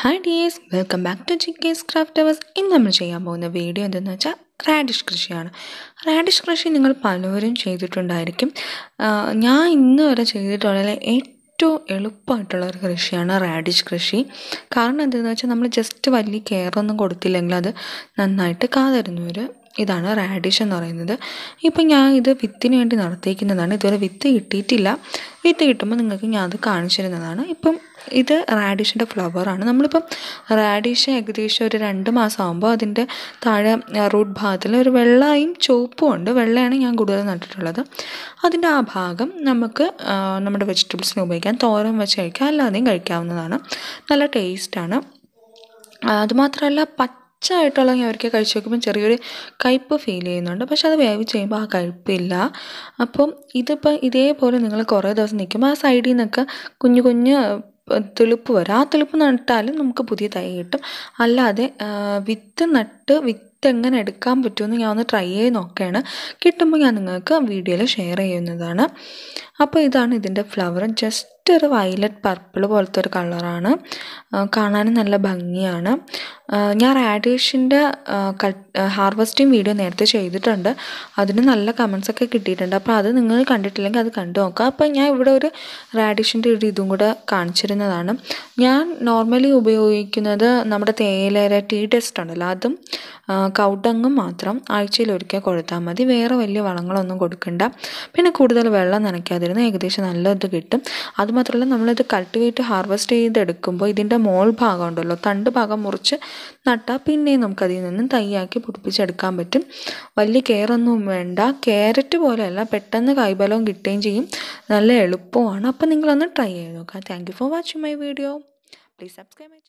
hi dears welcome back to ജിക്കേസ് craft hours ഇന്ന് നമ്മൾ ചെയ്യാൻ പോകുന്ന വീഡിയോ എന്തെന്ന് വെച്ചാൽ റാഡിഷ് കൃഷിയാണ് റാഡിഷ് കൃഷി നിങ്ങൾ പലവരും ചെയ്തിട്ടുണ്ടായിരിക്കും ഞാൻ ഇന്ന് വരെ ചെയ്തിട്ടുള്ളതിൽ ഏറ്റവും എളുപ്പമായിട്ടുള്ള ഒരു കൃഷിയാണ് റാഡിഷ് കൃഷി കാരണം എന്തെന്ന് വെച്ചാൽ നമ്മൾ ജസ്റ്റ് വലിയ കെയറൊന്നും കൊടുത്തില്ലെങ്കിൽ അത് നന്നായിട്ട് കാതരുന്ന ഒരു ഇതാണ് റാഡിഷ് എന്ന് പറയുന്നത് ഇപ്പം ഞാൻ ഇത് വിത്തിന് വേണ്ടി നടത്തിയിരിക്കുന്നതാണ് ഇതുവരെ വിത്ത് കിട്ടിയിട്ടില്ല വിത്ത് കിട്ടുമ്പോൾ നിങ്ങൾക്ക് ഞാൻ അത് കാണിച്ചു തരുന്നതാണ് ഇപ്പം ഇത് റാഡിഷിൻ്റെ ഫ്ലവറാണ് നമ്മളിപ്പം റാഡിഷ് ഏകദേശം ഒരു രണ്ട് മാസം ആകുമ്പോൾ അതിൻ്റെ താഴെ റൂട്ട് ഭാഗത്തിൽ ഒരു വെള്ളയും ചുവപ്പും ഉണ്ട് വെള്ളയാണ് ഞാൻ കൂടുതൽ നട്ടിട്ടുള്ളത് അതിൻ്റെ ആ ഭാഗം നമുക്ക് നമ്മുടെ വെജിറ്റബിൾസിന് ഉപയോഗിക്കാം തോരൻ വെച്ച് കഴിക്കാം അല്ലാതെയും കഴിക്കാവുന്നതാണ് നല്ല ടേസ്റ്റാണ് അതുമാത്രമല്ല പച്ച പച്ചയായിട്ടുള്ളെങ്കിൽ അവർക്ക് കഴിച്ച് നോക്കുമ്പോൾ ചെറിയൊരു കയ്പ്പ് ഫീൽ ചെയ്യുന്നുണ്ട് പക്ഷെ അത് വേവിച്ച് കഴിയുമ്പോൾ ആ കയ്പ്പില്ല അപ്പം ഇതിപ്പോൾ ഇതേപോലെ നിങ്ങൾ കുറേ ദിവസം നിൽക്കുമ്പോൾ ആ സൈഡിൽ നിന്നൊക്കെ കുഞ്ഞു കുഞ്ഞു തെളുപ്പ് വരും ആ തെളുപ്പ് നട്ടാലും നമുക്ക് പുതിയ തൈ കിട്ടും അല്ലാതെ വിത്ത് നട്ട് വിത്ത് എങ്ങനെ എടുക്കാൻ പറ്റുമെന്ന് ഞാൻ ഒന്ന് ട്രൈ ചെയ്ത് നോക്കുകയാണ് കിട്ടുമ്പോൾ ഞാൻ നിങ്ങൾക്ക് വീഡിയോയിൽ ഷെയർ ചെയ്യുന്നതാണ് അപ്പോൾ ഇതാണ് ഇതിൻ്റെ ഫ്ലവർ ജസ്റ്റ് ഒരു വയലറ്റ് പർപ്പിൾ പോലത്തെ ഒരു കളറാണ് കാണാനും നല്ല ഭംഗിയാണ് ഞാൻ റാഡിയേഷൻ്റെ ഹാർവെസ്റ്റിംഗ് വീഡിയോ നേരത്തെ ചെയ്തിട്ടുണ്ട് അതിന് നല്ല കമൻസ് ഒക്കെ കിട്ടിയിട്ടുണ്ട് അപ്പോൾ അത് നിങ്ങൾ കണ്ടിട്ടില്ലെങ്കിൽ അത് കണ്ടു നോക്കുക അപ്പോൾ ഞാൻ ഇവിടെ ഒരു റാഡിയേഷൻ്റെ ഒരു ഇതും കൂടെ കാണിച്ചിരുന്നതാണ് ഞാൻ നോർമലി ഉപയോഗിക്കുന്നത് നമ്മുടെ തേയിലയുടെ ടീ ടെസ്റ്റ് ഉണ്ടല്ലോ അതും കൗട്ടങ്ങും മാത്രം ആഴ്ചയിൽ ഒരിക്കൽ കൊടുത്താൽ മതി വേറെ വലിയ വളങ്ങളൊന്നും കൊടുക്കണ്ട പിന്നെ കൂടുതൽ വെള്ളം നനയ്ക്കാതിരുന്ന് ഏകദേശം നല്ലത് ഇത് കിട്ടും അതുമാത്രമല്ല നമ്മളിത് കൾട്ടിവേറ്റ് ഹാർവെസ്റ്റ് ചെയ്തെടുക്കുമ്പോൾ ഇതിൻ്റെ മോൾ ഭാഗം ഉണ്ടല്ലോ തണ്ട് ഭാഗം മുറിച്ച് നട്ടാൽ പിന്നെയും നമുക്കതിൽ നിന്നും തയ്യാക്കി പൊടിപ്പിച്ചെടുക്കാൻ പറ്റും വലിയ കെയറൊന്നും വേണ്ട ക്യാരറ്റ് പോലെയല്ല പെട്ടെന്ന് കൈബലവും കിട്ടുകയും ചെയ്യും നല്ല എളുപ്പമാണ് അപ്പോൾ നിങ്ങളൊന്ന് ട്രൈ ചെയ്ത് നോക്കുക thank you for watching my video please subscribe my